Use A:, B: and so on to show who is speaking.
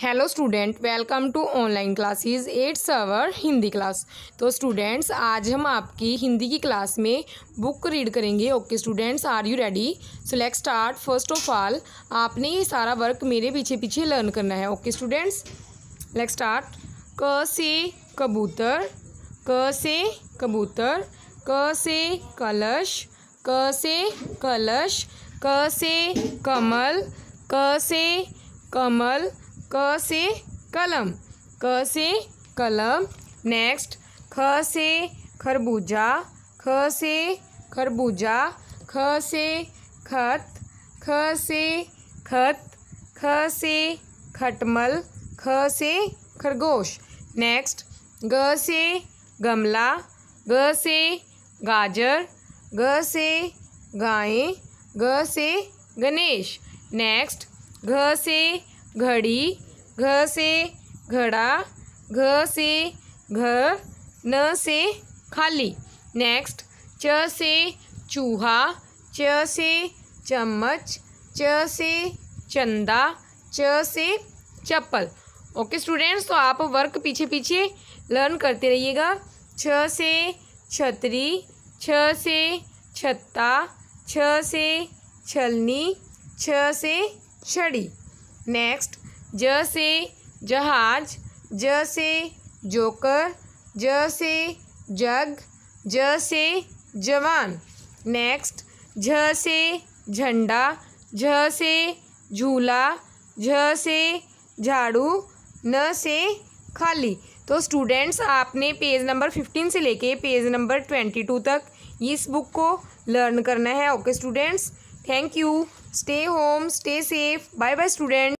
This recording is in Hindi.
A: hello student welcome to online classes it's our Hindi class तो स्टूडेंट्स आज हम आपकी हिंदी की क्लास में बुक रीड करेंगे okay students are you ready so let start first of all आपने ये सारा वर्क मेरे पीछे पीछे लर्न करना है ओके स्टूडेंट्स लेट स्टार्ट क से कबूतर क से कबूतर क से कलश क से कलश क से कमल क से कमल क से कलम क से कलम नेक्स्ट ख से खरबूजा ख से खरबूजा ख से खत ख से खत ख से खटमल ख से खरगोश नेक्स्ट ग से गमला ग से गाजर ग से गाय ग से गणेश नेक्स्ट घ से घड़ी घ से घड़ा घ से घर न से खाली नेक्स्ट च से चूहा च से चम्मच च से चंदा च से चप्पल ओके स्टूडेंट्स तो आप वर्क पीछे पीछे लर्न करते रहिएगा छ से छतरी छ से छत्ता छ से छलनी छ से छड़ी नेक्स्ट ज से जहाज ज से जोकर ज से जग ज से जवान नेक्स्ट झ से झंडा झ से झूला झ से झाड़ू न से खाली तो स्टूडेंट्स आपने पेज नंबर फिफ्टीन से लेके पेज नंबर ट्वेंटी टू तक इस बुक को लर्न करना है okay students thank you stay home stay safe bye bye student